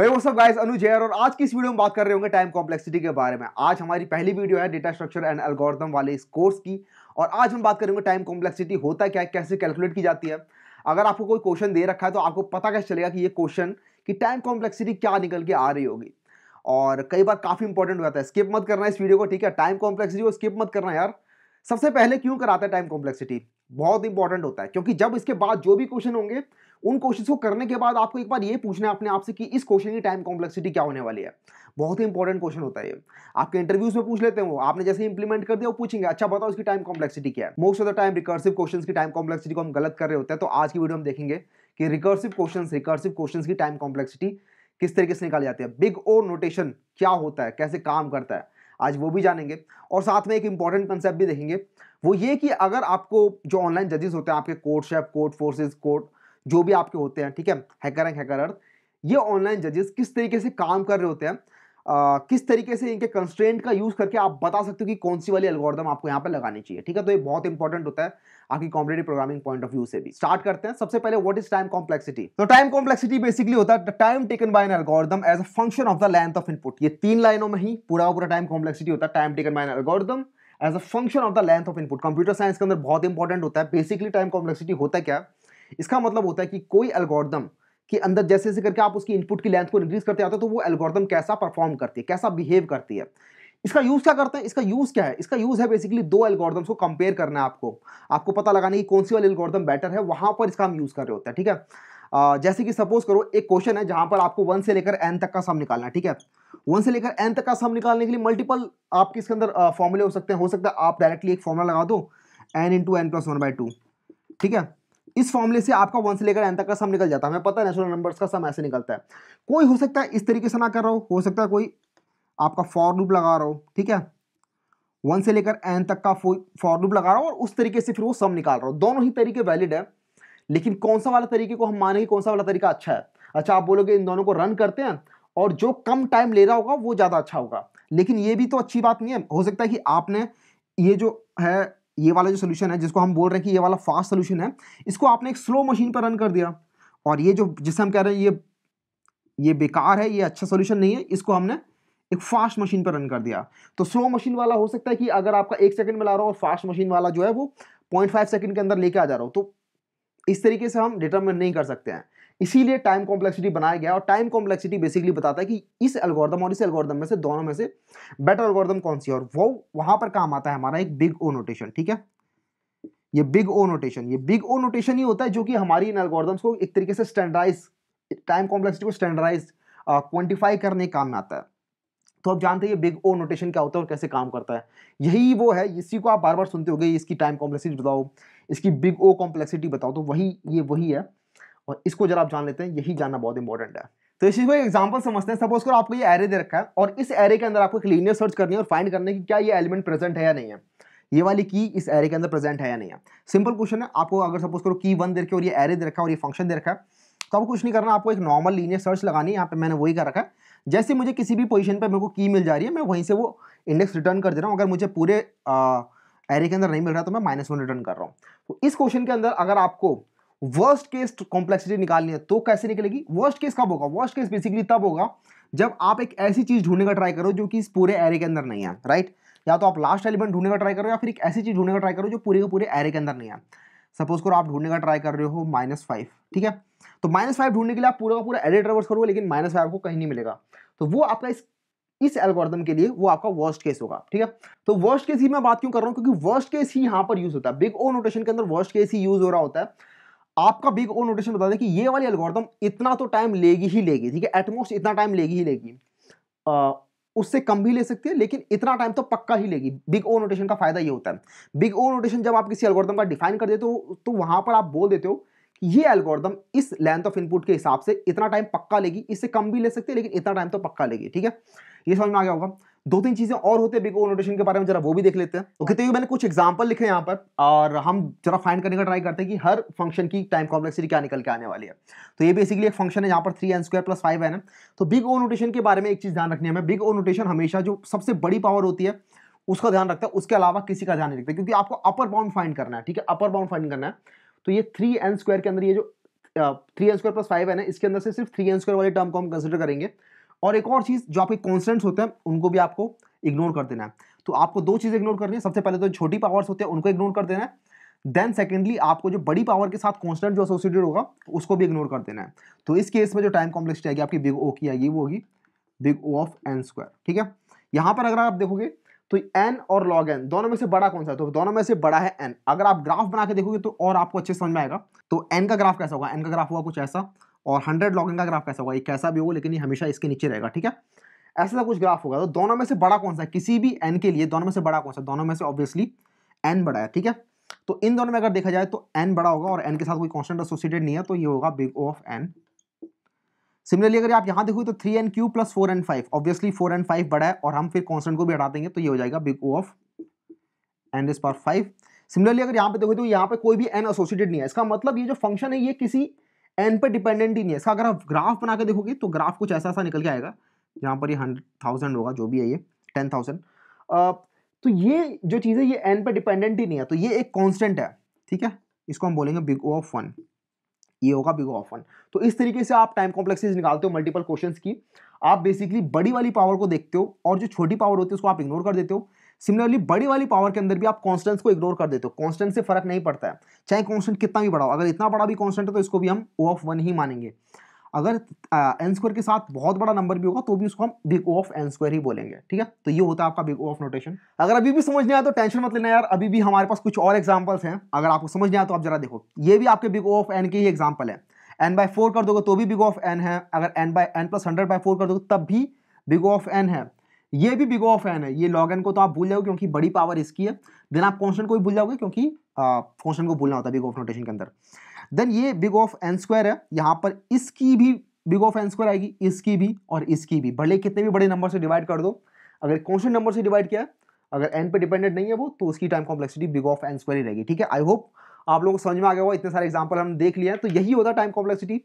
hey, guys, अनु और आज की इस वीडियो में बात कर रहे होंगे टाइम कॉम्प्लेक्सिटी के बारे में आज हमारी पहली वीडियो है डेटा स्ट्रक्चर एंड एल्गोरिथम वाले इस कोर्स की और आज हम बात करेंगे टाइम कॉम्प्लेक्सिटी होता क्या है कैसे कैलकुलेट की जाती है अगर आपको कोई क्वेश्चन दे रखा है तो आपको पता कैसे चलेगा कि ये क्वेश्चन की टाइम कॉम्प्लेक्सिटी क्या निकल के आ रही होगी और कई बार काफ़ी इंपॉर्टेंट हो जाता है स्किप मत करना इस वीडियो को ठीक है टाइम कॉम्प्लेक्सिटी को स्किप मत करना यार सबसे पहले क्यों कराता है टाइम कॉम्प्लेक्सिटी बहुत इंपॉर्टेंट होता है क्योंकि जब इसके बाद जो भी क्वेश्चन होंगे उन क्वेश्चन को करने के बाद आपको एक बार ये पूछना है अपने आपसे कि इस क्वेश्चन की टाइम कॉम्प्लेक्सिटी क्या होने वाली है बहुत ही इंपॉर्टेंट क्वेश्चन होता है आपके इंटरव्यूज में पूछ लेते हैं वो आपने जैसे इंप्लीमेंट कर दिया वो पूछेंगे अच्छा बताओ उसकी टाइम कॉम्प्लेक्सिटी क्या है most of the time recursive question की टाइम कॉम्प्लेक्सिटी को हम गलत कर रहे होते हैं तो आज की वीडियो हम देखेंगे कि रिकर्सिव क्वेश्चन रिकर्सिव क्वेश्चन की टाइम कॉम्प्लेक्सिटी किस तरीके से निकाली जाती है बिग ओ नोटेशन क्या होता है कैसे काम करता है आज वो भी जानेंगे और साथ में एक इंपॉर्टेंट कंसेप्ट भी देखेंगे वो ये कि अगर आपको जो ऑनलाइन जजेस होते हैं आपके CodeChef Codeforces code जो भी आपके होते हैं ठीक है हैकर एंड हैकर अर्थ ये ऑनलाइन जजेस किस तरीके से काम कर रहे होते हैं आ, किस तरीके से इनके कंस्ट्रेंट का यूज़ करके आप बता सकते हो कि कौन सी वाली अलगोर्दम आपको यहाँ पर लगानी चाहिए ठीक है तो ये बहुत इंपॉर्टेंट होता है आपकी competitive programming point of view से भी स्टार्ट करते हैं सबसे पहले व्हाट इज टाइम कॉम्प्लेक्सिटी तो टाइम कॉम्प्लेक्सिटी बेसिकली होता है time taken by an as a function of the length of input ये तीन लाइनों में ही पूरा पूरा टाइम कॉम्प्लेक्सिटी होता है time taken by an as a function of the length of input computer science के अंदर बहुत इंपॉर्टेंट होता है बेसिकली टाइम कॉम्प्लेक्सिटी होता है क्या इसका मतलब होता है कि कोई एल्गोरिदम के अंदर जैसे जैसे करके आप उसकी इनपुट की लेंथ को इंक्रीज करते आते हो तो वो एल्गोरिदम कैसा परफॉर्म करती है कैसा बिहेव करती है इसका यूज़ क्या करते हैं इसका यूज़ क्या है इसका यूज़ है बेसिकली दो एल्गोरिदम्स को कंपेयर करना है आपको आपको पता लगाने की कौन सी वाली एल्गोरिदम बेटर है वहां पर इसका हम यूज़ कर रहे होते हैं ठीक है जैसे कि सपोज करो एक क्वेश्चन है जहां पर आपको वन से लेकर एन तक का सम निकालना है ठीक है वन से लेकर एन तक का सम निकालने के लिए मल्टीपल आपके इसके अंदर फॉर्मूले हो सकते हैं हो सकता है आप डायरेक्टली एक फॉर्मूला लगा दो n into n plus one by two ठीक है इस फॉर्मूले से आपका वन से लेकर एन तक का सम निकल जाता है हमें पता है नेचुरल नंबर्स का सम ऐसे निकलता है कोई हो सकता है इस तरीके से ना कर रहा हो हो सकता है कोई आपका फॉर लूप लगा रहा हो ठीक है वन से लेकर एन तक का फॉर लूप लगा रहा हो और उस तरीके से फिर वो सम निकाल रहा हो दोनों ही तरीके वैलिड है लेकिन कौन सा वाला तरीके को हम मानेंगे कौन सा वाला तरीका अच्छा है अच्छा आप बोलोगे इन दोनों को रन करते हैं और जो कम टाइम ले रहा होगा वो ज़्यादा अच्छा होगा लेकिन ये भी तो अच्छी बात नहीं है हो सकता है कि आपने ये जो है ये वाला जो सोल्यूशन है जिसको हम बोल रहे हैं कि ये वाला फास्ट सोल्यूशन है इसको आपने एक स्लो मशीन पर रन कर दिया और ये जो जिसे हम कह रहे हैं ये ये बेकार है ये अच्छा सोल्यूशन नहीं है इसको हमने एक फास्ट मशीन पर रन कर दिया तो स्लो मशीन वाला हो सकता है कि अगर आपका एक सेकंड में ला रहा हो और फास्ट मशीन वाला जो है वो पॉइंट फाइव सेकंड के अंदर लेके आ जा रहा हो तो इस तरीके से हम डिटर्मिन नहीं कर सकते हैं इसीलिए टाइम कॉम्प्लेक्सिटी बनाया गया और टाइम कॉम्प्लेक्सिटी बेसिकली बताता है कि इस एल्गोरिदम और इस एल्गोरिदम में से दोनों में से बेटर एल्गोरिदम कौन सी है और वो वहां पर काम आता है हमारा एक बिग ओ नोटेशन ठीक है ये बिग ओ नोटेशन ये बिग ओ नोटेशन ही होता है जो कि हमारी इन एल्गोरिदम्स को एक तरीके से स्टैंडर्डाइज टाइम कॉम्प्लेक्सिटी को स्टैंडर्डाइज क्वान्टिफाई करने के काम में आता है तो आप जानते हैं ये बिग ओ नोटेशन क्या होता है और कैसे काम करता है यही वो है इसी को आप बार बार सुनते हो गए इसकी टाइम कॉम्प्लेक्सिटी बताओ इसकी बिग ओ कॉम्प्लेक्सिटी बताओ तो वही ये वही है और इसको जरा आप जान लेते हैं यही जानना बहुत इंपॉर्टेंट है तो इसी को एग्जांपल समझते हैं सपोज करो आपको ये एरे दे रखा है और इस एरे के अंदर आपको क्लीनियर सर्च करनी है और फाइंड करने की क्या ये एलिमेंट प्रेजेंट है या नहीं है ये वाली की इस एरे के अंदर प्रेजेंट है या नहीं है सिंपल क्वेश्चन है आपको अगर सपोज करो की वन दे रखे और ये एरे दे रखा और ये फंक्शन दे रखा है तो आपको कुछ नहीं करना आपको एक नॉर्मल लीनियर सर्च लगानी है यहाँ पे मैंने वही कर रखा है जैसे मुझे किसी भी पोजीशन पे मेरे को की मिल जा रही है मैं वहीं से वो इंडेक्स रिटर्न कर दे रहा हूँ अगर मुझे पूरे एरे के अंदर नहीं मिल रहा तो मैं माइनस वन रिटर्न कर रहा हूँ तो इस क्वेश्चन के अंदर अगर आपको वर्स्ट केस कॉम्प्लेक्सिटी निकालनी है तो कैसे निकलेगी वर्स्ट केस कब होगा वर्स्ट केस बेसिकली तब होगा जब आप एक ऐसी चीज़ ढूंढने का ट्राई करो जो कि इस पूरे एरे के अंदर नहीं है राइट या तो आप लास्ट एलिमेंट ढूंढने का ट्राई करो या फिर एक ऐसी चीज़ ढूंढने का ट्राई करो जो पूरे के पूरे एरे के अंदर नहीं है सपोज करो आप ढूंढने का ट्राई कर रहे हो माइनस फाइव ठीक है तो माइनस फाइव ढूंढने के लिए आप पूरा का पूरा एरे ट्रेवर्स करोगे लेकिन माइनस फाइव को कहीं नहीं मिलेगा तो वो आपका इस इस एल्गोरिदम के लिए वो आपका वर्स्ट केस होगा ठीक है तो वर्स्ट केस ही मैं बात क्यों कर रहा हूँ क्योंकि वर्स्ट केस ही यहाँ पर यूज होता है बिग ओ नोटेशन के अंदर वर्स्ट केस ही यूज हो रहा होता है आपका बिग ओ नोटेशन बता दें कि ये वाली अलगोर्दम इतना तो टाइम लेगी ही लेगी ठीक है एटमोस्ट इतना टाइम लेगी ही लेगी आ, उससे कम भी ले सकती है लेकिन इतना टाइम तो पक्का ही लेगी बिग ओ नोटेशन का फायदा ये होता है बिग ओ नोटेशन जब आप किसी एल्गोरिदम का डिफाइन कर देते हो तो वहां पर आप बोल देते हो ये अलगोर्दम इस लेंथ ऑफ इनपुट के हिसाब से इतना टाइम पक्का लेगी इससे कम भी ले सकती है लेकिन इतना टाइम तो पक्का लेगी ठीक है ये समझ में आ गया होगा दो तीन चीजें और होते हैं बिग ओ नोटेशन के बारे में जरा वो भी देख लेते हैं ओके तो ये मैंने कुछ एग्जाम्पल लिखे यहाँ पर और हम जरा फाइंड करने का ट्राई करते हैं कि हर फंक्शन की टाइम कॉम्प्लेक्सिटी क्या निकल के आने वाली है तो ये बेसिकली एक फंक्शन है यहाँ पर three n square plus five n है तो बिग ओ नोटेशन के बारे में एक चीज ध्यान रखनी है बिग ओ नोटेशन हमेशा जो सबसे बड़ी पावर होती है उसका ध्यान रखता है उसके अलावा किसी का ध्यान नहीं रखता क्योंकि आपको अपर बाउंड फाइंड करना है ठीक है अपर बाउंड फाइंड करना है तो ये थ्री एन स्क्वायर के अंदर ये जो three n square plus five है है इसके अंदर से सिर्फ थ्री एन स्क्वायर वाले टर्म को हम कंसिडर करेंगे और एक और चीज़ जो आपके कॉन्स्टेंट्स होते हैं उनको भी आपको इग्नोर कर देना है तो आपको दो चीज़ें इग्नोर करनी है सबसे पहले तो छोटी पावर्स होते हैं उनको इग्नोर कर देना है देन सेकेंडली आपको जो बड़ी पावर के साथ कॉन्स्टेंट जो एसोसिएटेड होगा उसको भी इग्नोर कर देना है तो इस केस में जो टाइम कॉम्प्लेक्सिटी आएगी आपकी बिग ओ की आएगी वो होगी big O of n square ठीक है यहाँ पर अगर आप देखोगे तो एन और लॉग एन दोनों में से बड़ा कौन सा है तो दोनों में से बड़ा है एन अगर आप ग्राफ बना के देखोगे तो और आपको अच्छे समझ में आएगा तो एन का ग्राफ कैसा होगा एन का ग्राफ होगा कुछ ऐसा और हंड्रेड लॉगिंग का ग्राफ कैसा होगा ये कैसा भी होगा लेकिन ये हमेशा इसके नीचे रहेगा ठीक है ऐसा कुछ ग्राफ होगा तो दोनों में से बड़ा कौन सा है किसी भी एन के लिए दोनों में से बड़ा कौन सा दोनों में से ऑब्वियसली एन बड़ा है ठीक है तो इन दोनों में अगर देखा जाए तो एन बड़ा होगा और एन के साथ कोई कॉन्स्टेंट एसोसिएटेड नहीं है तो ये होगा big O of n similarly अगर आप यहाँ देखो तो three n cube plus four n five obviously four n five बड़ा है और हम फिर कॉन्स्टेंट को भी हटा देंगे तो ये हो जाएगा big O of n is power five similarly अगर यहाँ पे देखो तो यहाँ पे कोई भी एन एसोसिएटेड नहीं है इसका मतलब ये जो फंक्शन है ये किसी एन पर डिपेंडेंट ही नहीं है इसका अगर आप ग्राफ बना के देखोगे तो ग्राफ कुछ ऐसा ऐसा निकल के आएगा यहाँ पर ये हंड्रेड थाउजेंड होगा जो भी है ये टेन थाउजेंड तो ये जो चीज़ है ये एन पर डिपेंडेंट ही नहीं है तो ये एक कॉन्स्टेंट है ठीक है इसको हम बोलेंगे बिग ओ ऑफ वन ये होगा बिग ओ ऑफ वन तो इस तरीके से आप टाइम कॉम्प्लेक्सेज निकालते हो मल्टीपल क्वेश्चन की आप बेसिकली बड़ी वाली पावर को देखते हो और जो छोटी पावर होती है उसको आप इग्नोर कर देते हो सिमिलरली बड़ी वाली पावर के अंदर भी आप कॉन्स्टेंट्स को इग्नोर कर देते हो कॉन्स्टेंट से फर्क नहीं पड़ता है चाहे कॉन्स्टेंट कितना भी बड़ा हो अगर इतना बड़ा भी कॉन्स्टेंट है तो इसको भी हम ओ ऑफ वन ही मानेंगे अगर एन स्क्वायर के साथ बहुत बड़ा नंबर भी होगा तो भी उसको हम big O of n square ही बोलेंगे ठीक है तो ये होता है आपका बिग ओ ऑफ नोटेशन अगर अभी भी समझ नहीं आया तो टेंशन मत लेना यार अभी भी हमारे पास कुछ और एग्जाम्पल्स हैं अगर आपको समझ नहीं आया तो आप जरा देखो ये भी आपके बिग ओ ऑफ एन के ही एग्जाम्पल है एन बाई फोर कर दोगे तो भी बिग ऑफ एन है अगर n by n plus hundred by four कर दोगे तब भी बिग ऑफ एन है ये भी बिग ऑफ एन है ये लॉग एन को तो आप भूल जाओगे क्योंकि बड़ी पावर इसकी है देन आप कॉन्स्टेंट को भी भूल जाओगे क्योंकि कॉन्स्टेंट को भूलना होता है बिग ऑफ नोटेशन के अंदर देन ये बिग ऑफ एन स्क्वायर है यहाँ पर इसकी भी बिग ऑफ एन स्क्वायर आएगी इसकी भी और इसकी भी भले कितने भी बड़े नंबर से डिवाइड कर दो अगर कॉन्स्टेंट नंबर से डिवाइड किया अगर एन पे डिपेंडेंट नहीं है वो तो उसकी time complexity big of n square ही रहेगी ठीक है आई होप आप लोगों को समझ में आ गया होगा इतने सारे एग्जाम्पल हम देख लिया है तो यही होता है time complexity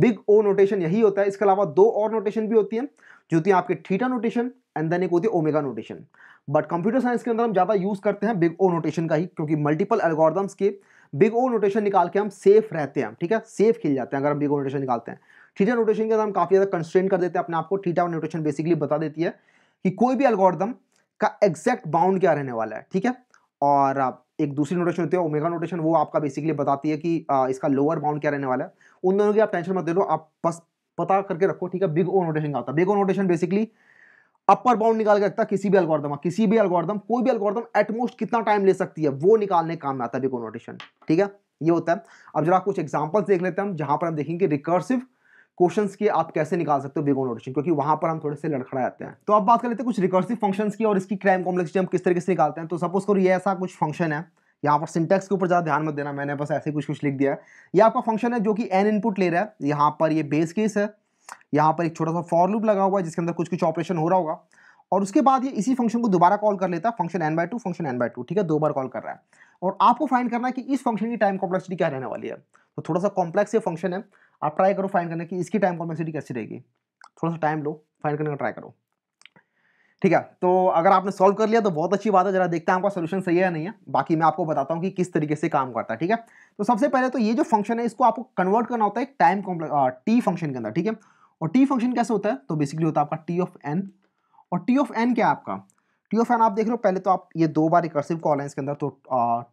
big O notation यही होता है इसके अलावा दो और नोटेशन भी होती है जो होती है आपके थीटा नोटेशन एंड देन एक होती है omega notation but computer science के अंदर हम ज़्यादा यूज़ करते हैं बिग ओ नोटेशन का ही क्योंकि मल्टीपल एल्गोरिदम्स के बिग ओ नोटेशन निकाल के हम सेफ रहते हैं ठीक है सेफ खेल जाते हैं अगर हम बिग ओ नोटेशन निकालते हैं थीटा नोटेशन के अंदर हम काफ़ी ज़्यादा कंस्ट्रेन कर देते हैं अपने आपको को थीटा नोटेशन बेसिकली बता देती है कि कोई भी एल्गोरिदम का एग्जैक्ट बाउंड क्या रहने वाला है ठीक है और एक दूसरी नोटेशन होती है ओमेगा नोटेशन वो आपका बेसिकली बताती है कि इसका लोअर बाउंड क्या रहने वाला है उन दोनों की आप टेंशन मत दे लो आप बस पता करके रखो ठीक है बिग ओ नोटेशन का होता है big O notation basically upper bound निकाल के रखता किसी भी एल्गोरिदम किसी भी एल्गोरिदम कोई भी एल्गोरिदम एटमोस्ट कितना टाइम ले सकती है वो निकालने काम में आता है भी ठीक है ये होता है अब जरा कुछ एग्जाम्पल्स देख लेते हैं हम जहां पर हम देखेंगे रिकर्सिव क्वेश्चंस के आप कैसे निकाल सकते हो बिगो नोटेशन क्योंकि वहां पर हम थोड़े से लड़खड़ा जाते हैं तो अब बात कर लेते हैं कुछ रिकर्सिव फंक्शंस की और इसकी क्राइम कॉम्प्लेक्सिटी हम किस तरीके से निकालते हैं तो सपोज करो ये ऐसा कुछ फंक्शन है यहाँ पर सिंटेक्स के ऊपर ज़्यादा ध्यान मत देना मैंने बस ऐसे कुछ कुछ लिख दिया है ये आपका फंक्शन है जो कि एन इनपुट ले रहा है यहाँ पर ये बेस केस है यहाँ पर एक छोटा सा फॉर लूप लगा हुआ है जिसके अंदर कुछ कुछ ऑपरेशन हो रहा होगा और उसके बाद ये इसी फंक्शन को दोबारा कॉल कर लेता है function n by two function n by two ठीक है दो बार कॉल कर रहा है और आपको फाइंड करना है कि इस फंक्शन की टाइम कॉम्प्लेक्सिटी क्या रहने वाली है तो थोड़ा सा कॉम्प्लेक्स ये फंक्शन है आप ट्राई करो फाइंड करने की इसकी टाइम कॉम्प्लेक्सिटी कैसी रहेगी थोड़ा सा टाइम लो फाइंड करने का ट्राई करो ठीक है तो अगर आपने सॉल्व कर लिया तो बहुत अच्छी बात है जरा देखते हैं आपका सोल्यूशन सही है या नहीं है बाकी मैं आपको बताता हूँ कि किस तरीके से काम करता है ठीक है तो सबसे पहले तो ये जो फंक्शन है इसको आपको कन्वर्ट करना होता है टाइम टाइम टी फंक्शन के अंदर ठीक है और टी फंक्शन कैसे होता है तो बेसिकली होता है आपका टी ऑफ एन और टी ऑफ एन क्या है आपका टी ऑफ एन आप देख रहे हो पहले तो आप ये दो बार रिकर्सिव कॉल है इसके अंदर तो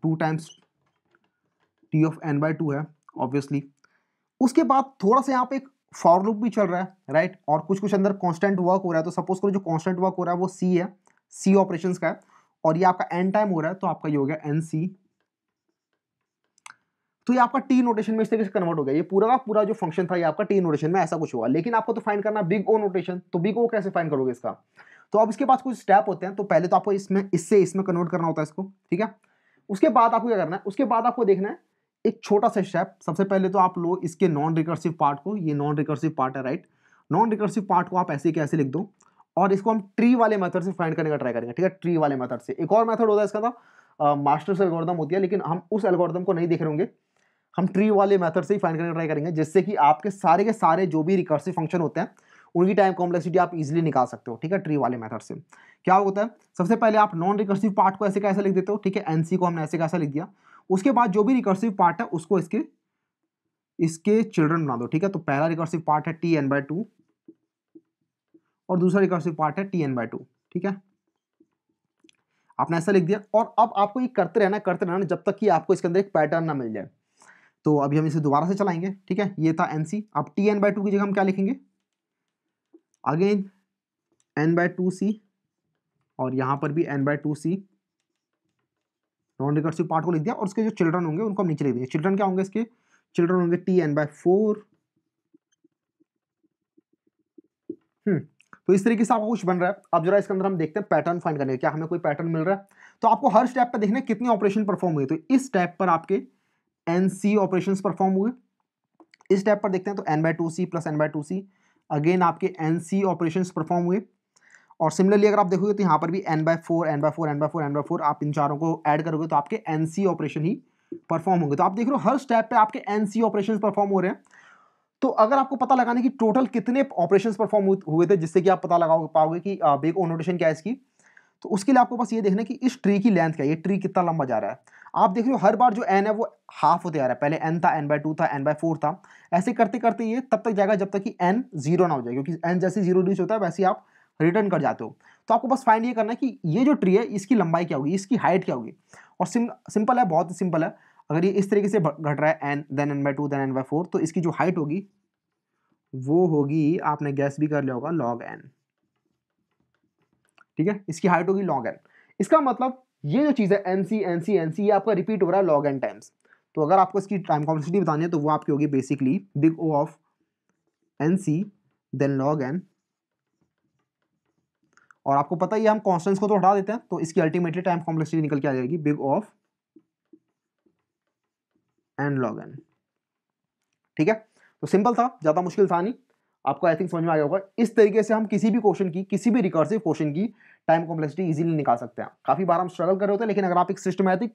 two times T of n by two है ऑब्वियसली उसके बाद थोड़ा सा यहाँ पे एक फॉर लूप भी चल रहा है राइट और कुछ कुछ अंदर कॉन्स्टेंट वर्क हो रहा है तो सपोज करो जो कॉन्स्टेंट वर्क हो रहा है वो सी है सी ऑपरेशन का है और ये आपका एन टाइम हो रहा है तो आपका ये हो गया एन सी तो ये आपका टी नोटेशन में इस तरीके से कन्वर्ट हो गया ये पूरा का पूरा जो फंक्शन था ये आपका टी नोटेशन में ऐसा कुछ हुआ लेकिन आपको तो फाइन करना बिग ओ नोटेशन तो बिग ओ कैसे फाइन करोगे इसका तो अब इसके पास कुछ स्टेप होते हैं तो पहले तो आपको इसमें इससे इसमें कन्वर्ट करना होता है इसको ठीक है उसके बाद आपको क्या करना है उसके बाद आपको देखना है एक छोटा सा स्टेप सबसे पहले तो आप लो इसके नॉन रिकर्सिव पार्ट को ये नॉन रिकर्सिव पार्ट है राइट नॉन रिकर्सिव पार्ट को आप ऐसे कैसे लिख दो और इसको हम ट्री वाले मेथड से फाइंड करने का ट्राई करेंगे ठीक है ट्री वाले मेथड से एक और मेथड होता है इसका था मास्टर्स एल्गोरिदम होती है लेकिन हम उस एल्गोरिदम को नहीं देख रहे होंगे हम ट्री वाले मेथड से ही फाइंड करने का ट्राई करेंगे जिससे कि आपके सारे के सारे जो भी रिकर्सिव फंक्शन होते हैं उनकी टाइम कॉम्प्लेक्सिटी आप इजीली निकाल सकते हो ठीक है ट्री वाले मेथड से क्या होता है सबसे पहले आप नॉन रिकर्सिव पार्ट को ऐसे कैसे लिख देते हो ठीक है एनसी को हमने ऐसे कैसे लिख दिया उसके बाद जो भी रिकर्सिव पार्ट है उसको इसके इसके चिल्ड्रन बना दो ठीक है तो पहला रिकर्सिव पार्ट है टी एन बाई टू और दूसरा रिकर्सिव पार्ट है टी एन बाय टू ठीक है आपने ऐसा लिख दिया और अब आपको ये करते रहना करते रहना जब तक कि आपको इसके अंदर एक पैटर्न ना मिल जाए तो अभी हम इसे दोबारा से चलाएंगे ठीक है ये था एन सी अब टी एन बाई टू की जगह हम क्या लिखेंगे again n by two c और यहाँ पर भी n by two c non recursive part को लिख दिया और उसके जो चिल्ड्रन होंगे उनको हम नीचे लिख देंगे चिल्ड्रन क्या होंगे इसके चिल्ड्रन होंगे टी एन बाय फोर तो इस तरीके से आपको कुछ बन रहा है अब जरा इसके अंदर हम देखते हैं पैटर्न फाइंड करने क्या हमें कोई पैटर्न मिल रहा है तो आपको हर स्टेप पर देखना कितने ऑपरेशन परफॉर्म हुए तो इस स्टेप पर आपके एन सी ऑपरेशन परफॉर्म हुए इस स्टेप पर देखते हैं तो n by two c plus n by two c again आपके एन सी ऑपरेशन परफॉर्म हुए और सिमिलरली अगर आप देखोगे तो यहाँ पर भी n by four n by four n by four n by four आप इन चारों को ऐड करोगे तो आपके एन सी ऑपरेशन ही परफॉर्म होंगे तो आप देख रहे हो हर स्टेप पे आपके एन सी ऑपरेशन परफॉर्म हो रहे हैं तो अगर आपको पता लगाने की टोटल कितने ऑपरेशन परफॉर्म हुए थे जिससे कि आप पता लगा पाओगे कि बेग ओनोटेशन क्या है इसकी तो उसके लिए आपको बस ये देखना कि इस ट्री की लेंथ क्या है ये ट्री कितना लंबा जा रहा है आप देख रहे हो हर बार जो एन है वो हाफ होते आ रहा है पहले एन था एन बाय टू था एन बाय फोर था ऐसे करते करते ये तब तक जाएगा जब तक कि एन जीरो ना हो जाए क्योंकि एन जैसे जीरो रीच होता है वैसे आप रिटर्न कर जाते हो तो आपको बस फाइंड ये करना है कि ये जो ट्री है इसकी लंबाई क्या होगी इसकी हाइट क्या होगी और सिम सिंपल है बहुत ही सिंपल है अगर ये इस तरीके से घट रहा है n then n by two then n by four तो इसकी जो हाइट होगी वो होगी आपने गैस भी कर लिया होगा लॉग एन ठीक है इसकी हाइट होगी लॉग एन इसका मतलब ये जो चीज़ है n c n c n c ये आपका रिपीट हो रहा है लॉग एन टाइम्स तो अगर आपको इसकी टाइम कॉम्प्लेक्सिटी बतानी है तो वो आपकी होगी basically big O of n c then log n और आपको पता ही हम कॉन्स्टेंट्स को तो हटा देते हैं तो इसकी अल्टीमेटली टाइम कॉम्प्लेक्सिटी निकल के आ जाएगी big of n log n ठीक है तो सिंपल था ज़्यादा मुश्किल था नहीं आपको आई थिंक समझ में आ गया होगा इस तरीके से हम किसी भी क्वेश्चन की किसी भी रिकर्सिव क्वेश्चन की टाइम कॉम्प्लेक्सिटी इजीली निकाल सकते हैं काफ़ी बार हम स्ट्रगल कर रहे होते हैं लेकिन अगर आप एक सिस्टमैटिक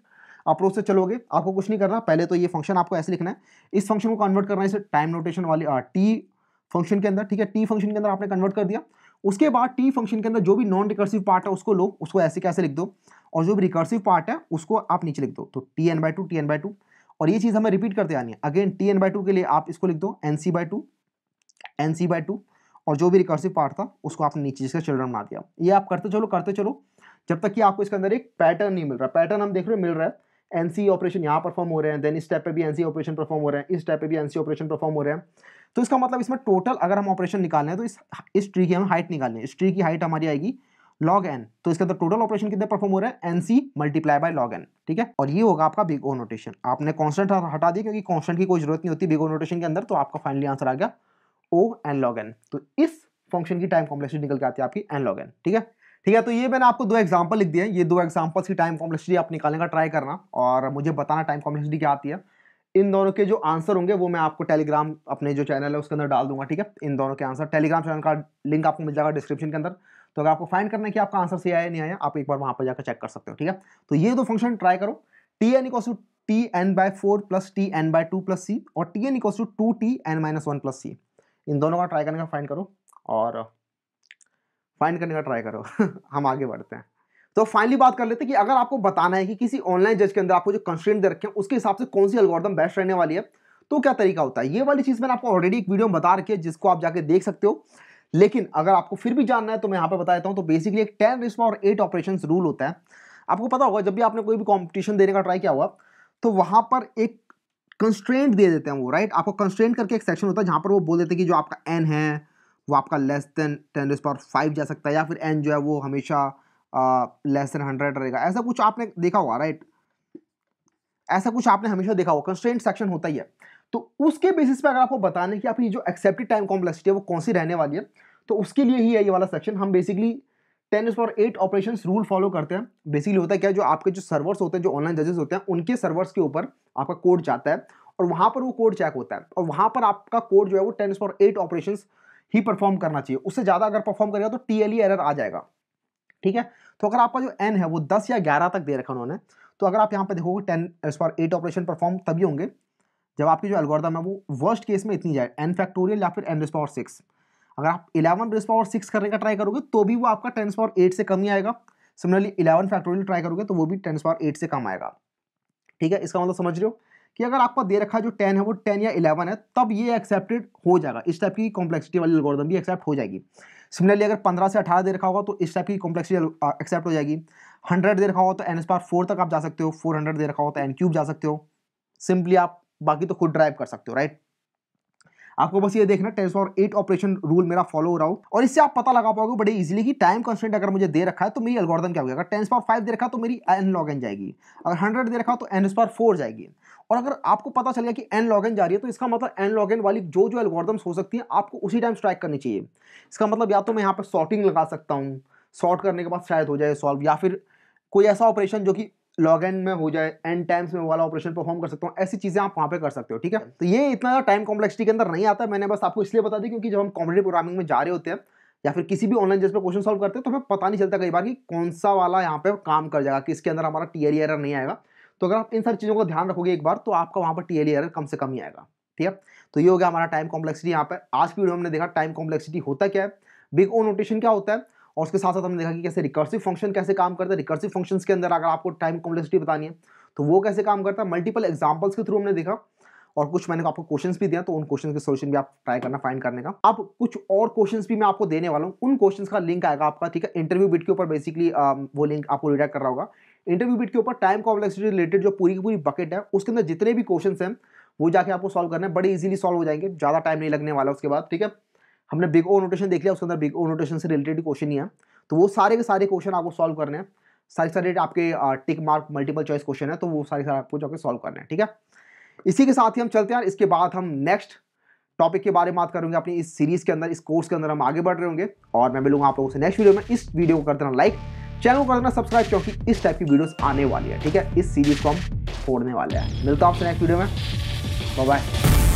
अप्रोच से चलोगे आपको कुछ नहीं करना पहले तो ये फंक्शन आपको ऐसे लिखना है इस फंक्शन को कन्वर्ट करना है इसे टाइम नोटेशन वाली टी फंक्शन के अंदर ठीक है टी फंक्शन के अंदर आपने कन्वर्ट कर दिया उसके बाद टी फंक्शन के अंदर जो भी नॉन रिकर्सिव पार्ट है उसको लो उसको ऐसे कैसे लिख दो और जो भी रिकर्सिव पार्ट है उसको आप नीचे लिख दो तो T n by two T n by two और ये चीज़ हमें रिपीट करते आनी है again T n by two के लिए आप इसको लिख दो n c by two n c by two और जो भी रिकर्सिव पार्ट था उसको आपने नीचे जिसका चिल्ड्रन बना दिया ये आप करते चलो करते चलो जब तक कि आपको इसके अंदर एक पैटर्न नहीं मिल रहा पैटर्न हम देख रहे हैं मिल रहा है एनसी ऑपरेशन e यहाँ परफॉर्म हो रहे हैं देन इस स्टेप पे भी एनसी ऑपरेशन परफॉर्म हो रहे हैं इस स्टेप पे भी एनसी ऑपरेशन परफॉर्म हो रहे हैं तो इसका मतलब इसमें टोटल अगर हम ऑपरेशन निकालें तो इस ट्री की हम हाइट निकालनी है इस ट्री की हाइट हमारी आएगी लॉग एन तो इसके अंदर टोटल ऑपरेशन कितने परफॉर्म हो रहे हैं n c multiply by log n ठीक है और ये होगा आपका बिग ओ नोटेशन आपने कॉन्स्टेंट हटा दिया क्योंकि कॉन्स्टेंट की कोई जरूरत नहीं होती बिग ओ नोटेशन के अंदर तो आपका फाइनली आंसर आ गया ओ एन लॉग एन तो इस फंक्शन की टाइम कॉम्प्लेक्सिटी निकल के आती है आपकी एन लॉग एन ठीक है ठीक है तो ये मैंने आपको दो एग्जांपल लिख दिए ये दो एग्जांपल्स की टाइम कॉम्प्लेक्सिटी आप निकालने का ट्राई करना और मुझे बताना टाइम कॉम्प्लेक्सिटी क्या आती है इन दोनों के जो आंसर होंगे वो मैं आपको टेलीग्राम अपने जो चैनल है उसके अंदर डाल दूंगा ठीक है इन दोनों के आंसर टेलीग्राम चैनल का लिंक आपको मिल जाएगा डिस्क्रिप्शन के अंदर तो अगर आपको फाइंड करना है कि आपका आंसर सही आया नहीं आया आप एक बार वहां पर जाकर चेक कर सकते हो ठीक है तो ये दो फंक्शन ट्राई करो T n equals to T n by four plus T n by two plus C और T n equals to two T n minus one plus C इन दोनों का ट्राई करने का फाइंड करो और फाइंड करने का ट्राई करो हम आगे बढ़ते हैं तो फाइनली बात कर लेते हैं कि अगर आपको बताना है कि किसी ऑनलाइन जज के अंदर आपको जो कंस्टेंट दे रखे हैं उसके हिसाब से कौन सी अलगोर्दम बेस्ट रहने वाली है तो क्या तरीका होता है ये वाली चीज़ मैंने आपको ऑलरेडी एक वीडियो में बता रखी है जिसको आप जाके देख सकते हो लेकिन अगर आपको फिर भी जानना है तो मैं यहाँ पर बता देता हूँ तो बेसिकली एक टेन रिस्मा और एट ऑपरेशन रूल होता है आपको पता होगा जब भी आपने कोई भी कॉम्पिटिशन देने का ट्राई किया हुआ तो वहाँ पर एक कंस्ट्रेंट दे देते हैं वो राइट आपको कंस्ट्रेंट करके एक सेक्शन होता है जहाँ पर वो बोल देते हैं कि जो आपका एन है वो आपका less than ten raise power five जा सकता है या फिर एन जो है वो हमेशा लेस देन हंड्रेड रहेगा ऐसा कुछ आपने देखा होगा राइट ऐसा कुछ आपने हमेशा देखा होगा कंस्ट्रेंट सेक्शन होता ही है तो उसके बेसिस पे अगर आपको बताने की आपकी जो एक्सेप्टेड टाइम कॉम्प्लेक्सिटी है वो कौन सी रहने वाली है तो उसके लिए ही है ये वाला सेक्शन हम basically ten power eight operation rule follow करते हैं बेसिकली होता है क्या जो आपके जो सर्वर्स होते हैं जो ऑनलाइन जजेस होते हैं उनके सर्वर्स के ऊपर आपका कोड जाता है और वहां पर वो कोड चेक होता है और वहां पर आपका कोड जो है वो टेन फॉर एट ऑपरेशन ही परफॉर्म करना चाहिए उससे ज़्यादा अगर परफॉर्म करेगा तो टी एरर आ जाएगा ठीक है तो अगर आपका जो एन है वो दस या ग्यारह तक दे रखा उन्होंने तो अगर आप यहाँ पर देखोगे टेन एज एट ऑपरेशन परफॉर्म तभी होंगे जब आपकी जो एल्गोरिदम है वो वर्स्ट केस में इतनी जाए एन फैक्टोरियल या फिर एन रेस पावर सिक्स अगर आप इलेवन रेस पावर सिक्स करने का ट्राई करोगे तो भी वो आपका टेन पावर एट से कम ही आएगा सिमिलरली इलेवन फैक्टोरियल ट्राई करोगे तो वो भी टेन पावर एट से कम आएगा ठीक है इसका मतलब समझ रहे हो कि अगर आपका दे रखा जो टेन है वो टेन या इलेवन है तब ये एक्सेप्टेड हो जाएगा इस टाइप की कॉम्प्लेक्सिटी वाली एल्गोरिदम भी एक्सेप्ट हो जाएगी सिमिलरली अगर पंद्रह से अठारह दे रखा होगा तो इस टाइप की कॉम्प्लेक्सिटी एक्सेप्ट हो जाएगी हंड्रेड दे रखा होगा तो एन स्पार फोर तक आप जा सकते हो फोर हंड्रेड दे रखा हो तो एन क्यूब जा सकते हो सिंपली आप बाकी तो खुद ड्राइव कर सकते हो राइट आपको बस ये देखना टेन और एट ऑपरेशन रूल मेरा फॉलो हो रहा हो और इससे आप पता लगा पाओगे बड़े इजिली कि टाइम कॉन्स्टेंट अगर मुझे दे रखा है तो मेरी एल्गोरिथम क्या होगा अगर टेन पावर फाइव दे रखा तो मेरी एन लॉग एन जाएगी अगर हंड्रेड दे रखा तो एन पावर फोर जाएगी और अगर आपको पता चल गया कि एन लॉग एन जा रही है तो इसका मतलब एन लॉग एन वाली जो जो एल्गोरिथम्स हो सकती हैं आपको उसी टाइम स्ट्राइक करनी चाहिए इसका मतलब या तो मैं यहाँ पर शॉर्टिंग लगा सकता हूँ शॉर्ट करने के बाद शायद हो जाए सॉल्व या फिर कोई ऐसा ऑपरेशन जो कि लॉग एन में हो जाए एंड टाइम्स में वाला ऑपरेशन परफॉर्म कर सकता हूँ ऐसी चीज़ें आप वहाँ पे कर सकते हो ठीक है तो ये इतना टाइम कॉम्प्लेक्सिटी के अंदर नहीं आता मैंने बस आपको इसलिए बता दी क्योंकि जब हम कॉम्पिटेटिव प्रोग्रामिंग में जा रहे होते हैं या फिर किसी भी ऑनलाइन जिस पर क्वेश्चन सॉल्व करते हैं तो हमें पता नहीं चलता कई बार कि कौन सा वाला यहाँ पे काम कर जाएगा कि इसके अंदर हमारा टी एल नहीं आएगा तो अगर आप इन सारी चीज़ों को ध्यान रखोगे एक बार तो आपका वहाँ पर टी एल कम से कम ही आएगा ठीक है तो ये हो गया हमारा टाइम कॉम्प्लेक्सिटी यहाँ पर आज की वीडियो हमने देखा टाइम कॉम्प्लेक्सिटी होता क्या है बिग ओ नोटेशन क्या होता है और उसके साथ साथ हमने देखा कि कैसे रिकर्सिव फंक्शन कैसे काम करता है रिकर्सिव फंक्शंस के अंदर अगर आपको टाइम कॉम्प्लेक्सिटी बतानी है तो वो कैसे काम करता है मल्टीपल एग्जाम्पल्स के थ्रू हमने देखा और कुछ मैंने आपको क्वेश्चन भी दिया तो उन क्वेश्चन के सोल्यूशन भी आप ट्राई करना फाइंड करने का अब कुछ और क्वेश्चन भी मैं आपको देने वाला हूँ उन क्वेश्चन का लिंक आएगा आपका ठीक है इंटरव्यू बिट के ऊपर बेसिकली वो लिंक आपको रिडेक्ट कर रहा होगा इंटरव्यू बिट के ऊपर टाइम कॉम्प्लेक्सिटी रिलेटेड जो पूरी की पूरी बकेट है उसके अंदर जितने भी क्वेश्चन हैं वो जाके आपको सॉल्व करना है बड़े इजीली सॉल्व हो जाएंगे ज़्यादा टाइम नहीं लगने वाला उसके बाद ठीक है हमने बिग ओ नोटेशन देख लिया उसके अंदर बिग ओ नोटेशन से रिलेटेड क्वेश्चन ही है तो वो सारे के सारे क्वेश्चन आपको सॉल्व करने हैं सारे सारे आपके tick mark multiple choice question है तो वो सारे सारे आपको जाकर सॉल्व करने हैं ठीक है इसी के साथ ही हम चलते हैं इसके बाद हम नेक्स्ट टॉपिक के बारे में बात करेंगे अपनी इस सीरीज के अंदर इस कोर्स के अंदर हम आगे बढ़ रहे होंगे और मैं मिलूंगा आप लोगों से नेक्स्ट वीडियो में इस वीडियो को कर देना लाइक चैनल को कर देना सब्सक्राइब क्योंकि इस टाइप की वीडियोस आने वाली है ठीक है इस सीरीज को हम छोड़ने वाले हैं मिलता हूँ आपसे नेक्स्ट वीडियो में बाय